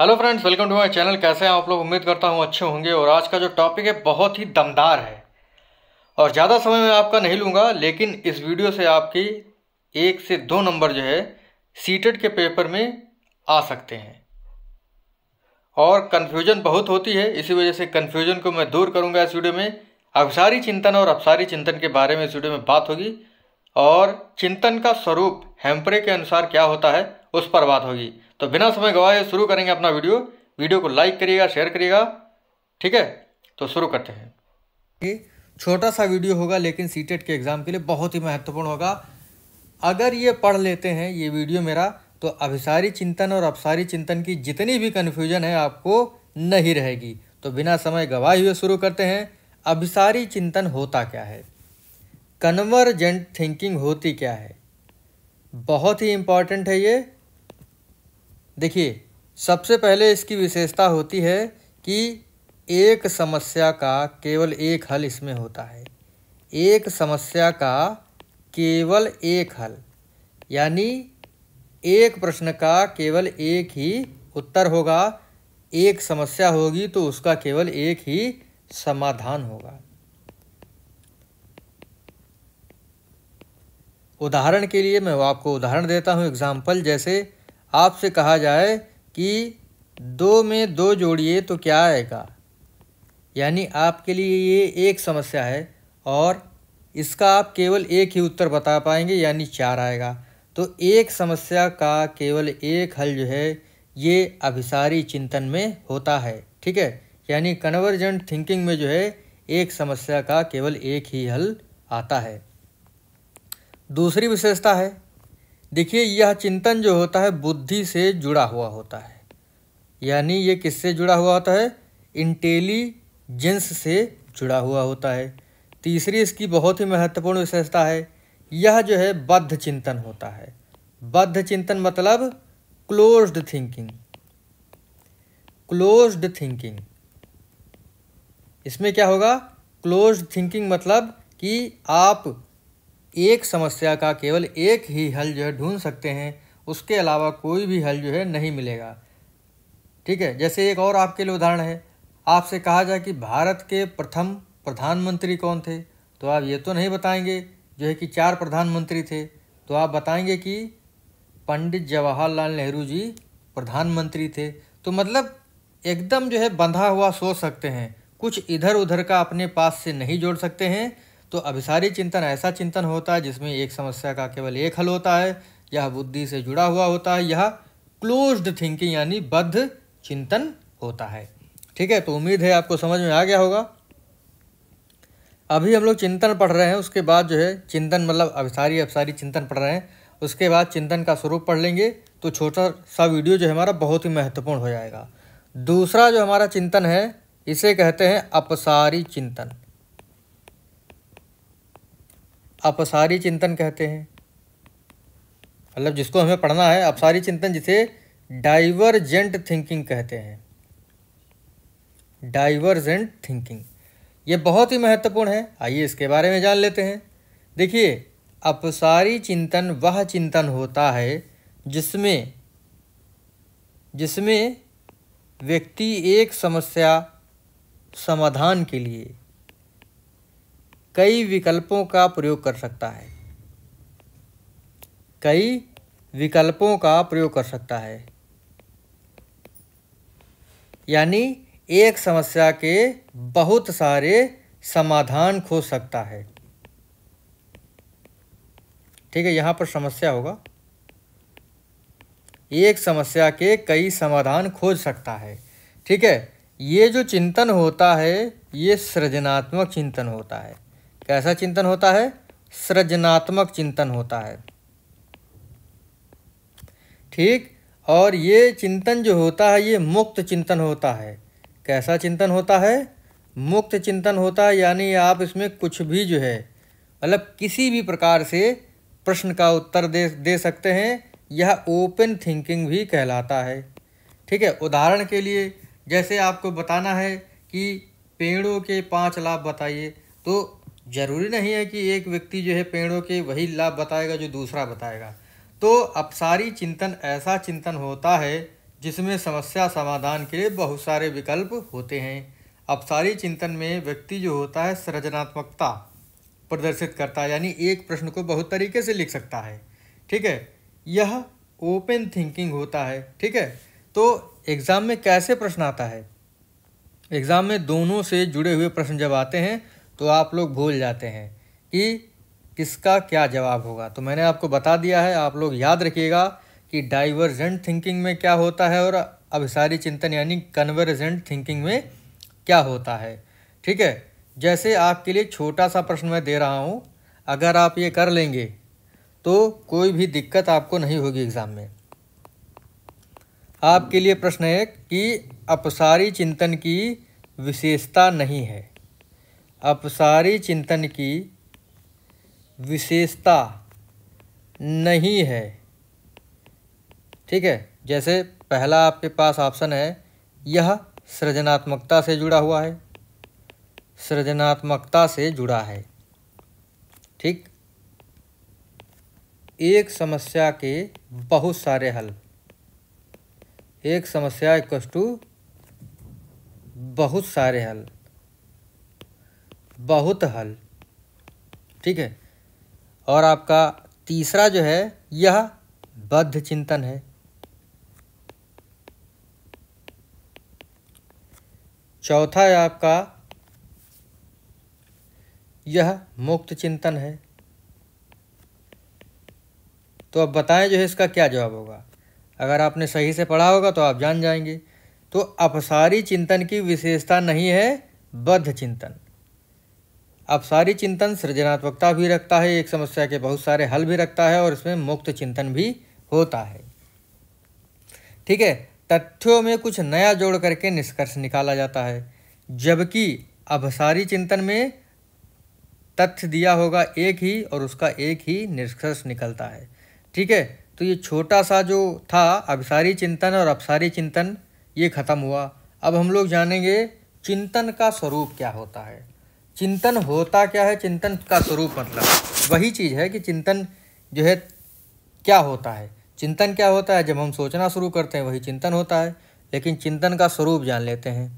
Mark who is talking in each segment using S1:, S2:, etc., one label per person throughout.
S1: hello friends welcome to my channel कैसे हैं आप लोग उम्मीद करता हूं अच्छे होंगे और आज का जो टॉपिक है बहुत ही दमदार है और ज़्यादा समय मैं आपका नहीं लूँगा लेकिन इस वीडियो से आपकी एक से दो नंबर जो है सीटेड के पेपर में आ सकते हैं और कन्फ्यूजन बहुत होती है इसी वजह से कन्फ्यूजन को मैं दूर करूँगा इस वीडियो में अभसारी चिंतन और अपसारी चिंतन के बारे में इस वीडियो में बात होगी और चिंतन का स्वरूप हेम्परे के अनुसार क्या होता है उस पर बात होगी तो बिना समय गवाए शुरू करेंगे अपना वीडियो वीडियो को लाइक करिएगा शेयर करिएगा ठीक है तो शुरू करते हैं छोटा सा वीडियो होगा लेकिन सी e के एग्ज़ाम के लिए बहुत ही महत्वपूर्ण होगा अगर ये पढ़ लेते हैं ये वीडियो मेरा तो अभिसारी चिंतन और अपसारी चिंतन की जितनी भी कन्फ्यूजन है आपको नहीं रहेगी तो बिना समय गवाए हुए शुरू करते हैं अभिसारी चिंतन होता क्या है कन्वर्जेंट थिंकिंग होती क्या है बहुत ही इम्पॉर्टेंट है ये देखिए सबसे पहले इसकी विशेषता होती है कि एक समस्या का केवल एक हल इसमें होता है एक समस्या का केवल एक हल यानी एक प्रश्न का केवल एक ही उत्तर होगा एक समस्या होगी तो उसका केवल एक ही समाधान होगा उदाहरण के लिए मैं आपको उदाहरण देता हूँ एग्जाम्पल जैसे आपसे कहा जाए कि दो में दो जोड़िए तो क्या आएगा यानी आपके लिए ये एक समस्या है और इसका आप केवल एक ही उत्तर बता पाएंगे यानी चार आएगा तो एक समस्या का केवल एक हल जो है ये अभिसारी चिंतन में होता है ठीक है यानी कन्वर्जेंट थिंकिंग में जो है एक समस्या का केवल एक ही हल आता है दूसरी विशेषता है देखिए यह चिंतन जो होता है बुद्धि से जुड़ा हुआ होता है यानी ये किससे जुड़ा हुआ होता है इंटेलिजेंस से जुड़ा हुआ होता है तीसरी इसकी बहुत ही महत्वपूर्ण विशेषता है यह जो है बद्ध चिंतन होता है बद्ध चिंतन मतलब क्लोज्ड थिंकिंग क्लोज्ड थिंकिंग इसमें क्या होगा क्लोज्ड थिंकिंग मतलब कि आप एक समस्या का केवल एक ही हल जो है ढूंढ सकते हैं उसके अलावा कोई भी हल जो है नहीं मिलेगा ठीक है जैसे एक और आपके लिए उदाहरण है आपसे कहा जाए कि भारत के प्रथम प्रधानमंत्री कौन थे तो आप ये तो नहीं बताएंगे जो है कि चार प्रधानमंत्री थे तो आप बताएंगे कि पंडित जवाहरलाल नेहरू जी प्रधानमंत्री थे तो मतलब एकदम जो है बंधा हुआ सोच सकते हैं कुछ इधर उधर का अपने पास से नहीं जोड़ सकते हैं तो अभिसारी चिंतन ऐसा चिंतन होता है जिसमें एक समस्या का केवल एक हल होता है यह बुद्धि से जुड़ा हुआ होता है यह क्लोज्ड थिंकिंग यानी बद्ध चिंतन होता है ठीक है तो उम्मीद है आपको समझ में आ गया होगा अभी हम लोग चिंतन पढ़ रहे हैं उसके बाद जो है चिंतन मतलब अभिसारी अभिसारी चिंतन पढ़ रहे हैं उसके बाद चिंतन का स्वरूप पढ़ लेंगे तो छोटा सा वीडियो जो है हमारा बहुत ही महत्वपूर्ण हो जाएगा दूसरा जो हमारा चिंतन है इसे कहते हैं अपसारी चिंतन अपसारी चिंतन कहते हैं मतलब जिसको हमें पढ़ना है अपसारी चिंतन जिसे डाइवर्जेंट थिंकिंग कहते हैं डाइवर्जेंट थिंकिंग ये बहुत ही महत्वपूर्ण है आइए इसके बारे में जान लेते हैं देखिए अपसारी चिंतन वह चिंतन होता है जिसमें जिसमें व्यक्ति एक समस्या समाधान के लिए कई विकल्पों का प्रयोग कर सकता है कई विकल्पों का प्रयोग कर सकता है यानी एक समस्या के बहुत सारे समाधान खोज सकता है ठीक है यहां पर समस्या होगा एक समस्या के कई समाधान खोज सकता है ठीक है ये जो चिंतन होता है ये सृजनात्मक चिंतन होता है कैसा चिंतन होता है सृजनात्मक चिंतन होता है ठीक और ये चिंतन जो होता है ये मुक्त चिंतन होता है कैसा चिंतन होता है मुक्त चिंतन होता है यानी आप इसमें कुछ भी जो है मतलब किसी भी प्रकार से प्रश्न का उत्तर दे दे सकते हैं यह ओपन थिंकिंग भी कहलाता है ठीक है उदाहरण के लिए जैसे आपको बताना है कि पेड़ों के पांच लाभ बताइए तो ज़रूरी नहीं है कि एक व्यक्ति जो है पेड़ों के वही लाभ बताएगा जो दूसरा बताएगा तो अपसारी चिंतन ऐसा चिंतन होता है जिसमें समस्या समाधान के लिए बहुत सारे विकल्प होते हैं अपसारी चिंतन में व्यक्ति जो होता है सृजनात्मकता प्रदर्शित करता है यानी एक प्रश्न को बहुत तरीके से लिख सकता है ठीक है यह ओपन थिंकिंग होता है ठीक है तो एग्ज़ाम में कैसे प्रश्न आता है एग्ज़ाम में दोनों से जुड़े हुए प्रश्न जब आते हैं तो आप लोग भूल जाते हैं कि किसका क्या जवाब होगा तो मैंने आपको बता दिया है आप लोग याद रखिएगा कि डाइवर्जेंट थिंकिंग में क्या होता है और अभिसारी चिंतन यानी कन्वर्जेंट थिंकिंग में क्या होता है ठीक है जैसे आपके लिए छोटा सा प्रश्न मैं दे रहा हूँ अगर आप ये कर लेंगे तो कोई भी दिक्कत आपको नहीं होगी एग्ज़ाम में आपके लिए प्रश्न है कि अपसारी चिंतन की विशेषता नहीं है अपसारी चिंतन की विशेषता नहीं है ठीक है जैसे पहला आपके पास ऑप्शन है यह सृजनात्मकता से जुड़ा हुआ है सृजनात्मकता से जुड़ा है ठीक एक समस्या के बहुत सारे हल एक समस्या इक्व टू बहुत सारे हल बहुत हल ठीक है और आपका तीसरा जो है यह बद्ध चिंतन है चौथा है आपका यह मुक्त चिंतन है तो अब बताएं जो है इसका क्या जवाब होगा अगर आपने सही से पढ़ा होगा तो आप जान जाएंगे तो अपसारी चिंतन की विशेषता नहीं है बद्ध चिंतन अब सारी चिंतन सृजनात्मकता भी रखता है एक समस्या के बहुत सारे हल भी रखता है और इसमें मुक्त चिंतन भी होता है ठीक है तथ्यों में कुछ नया जोड़ करके निष्कर्ष निकाला जाता है जबकि अभसारी चिंतन में तथ्य दिया होगा एक ही और उसका एक ही निष्कर्ष निकलता है ठीक है तो ये छोटा सा जो था अभिसारी चिंतन और अपसारी चिंतन ये ख़त्म हुआ अब हम लोग जानेंगे चिंतन का स्वरूप क्या होता है चिंतन होता क्या है चिंतन का स्वरूप मतलब वही चीज़ है कि चिंतन जो है क्या होता है चिंतन क्या होता है जब हम सोचना शुरू करते हैं वही चिंतन होता है लेकिन चिंतन का स्वरूप जान लेते हैं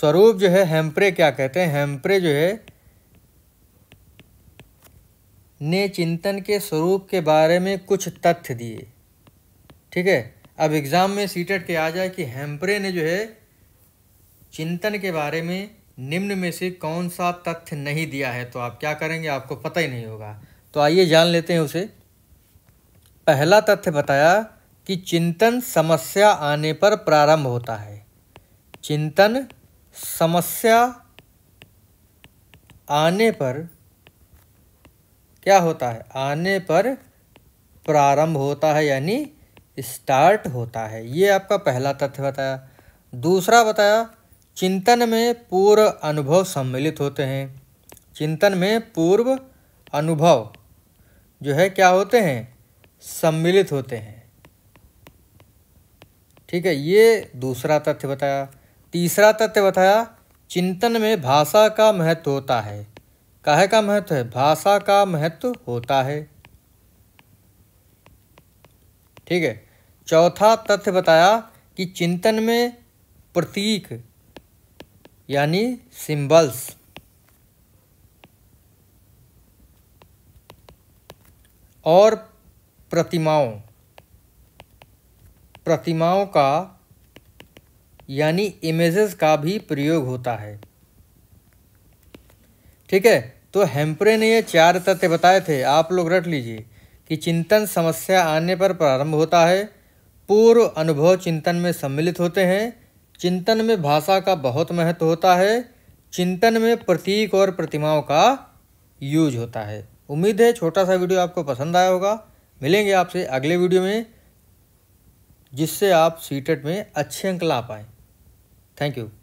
S1: स्वरूप जो है हेम्प्रे क्या कहते हैं हेम्प्रे जो है ने चिंतन के स्वरूप के बारे में कुछ तथ्य दिए ठीक है अब एग्ज़ाम में सीटेट के आ जाए कि हेम्प्रे ने जो है चिंतन के बारे में निम्न में से कौन सा तथ्य नहीं दिया है तो आप क्या करेंगे आपको पता ही नहीं होगा तो आइए जान लेते हैं उसे पहला तथ्य बताया कि चिंतन समस्या आने पर प्रारंभ होता है चिंतन समस्या आने पर क्या होता है आने पर प्रारंभ होता है यानी स्टार्ट होता है ये आपका पहला तथ्य बताया दूसरा बताया चिंतन में पूर्व अनुभव सम्मिलित होते हैं चिंतन में पूर्व अनुभव जो है क्या होते हैं सम्मिलित होते हैं ठीक है ये दूसरा तथ्य बताया तीसरा तथ्य बताया चिंतन में भाषा का महत्व होता है काहे का महत्व है भाषा का महत्व होता है ठीक है चौथा तथ्य बताया कि चिंतन में प्रतीक यानी सिंबल्स और प्रतिमाओं प्रतिमाओं का यानी इमेजेस का भी प्रयोग होता है ठीक है तो हेम्परे ने ये चार तथ्य बताए थे आप लोग रट लीजिए कि चिंतन समस्या आने पर प्रारंभ होता है पूर्व अनुभव चिंतन में सम्मिलित होते हैं चिंतन में भाषा का बहुत महत्व होता है चिंतन में प्रतीक और प्रतिमाओं का यूज होता है उम्मीद है छोटा सा वीडियो आपको पसंद आया होगा मिलेंगे आपसे अगले वीडियो में जिससे आप सीटेट में अच्छे अंक ला पाएँ थैंक यू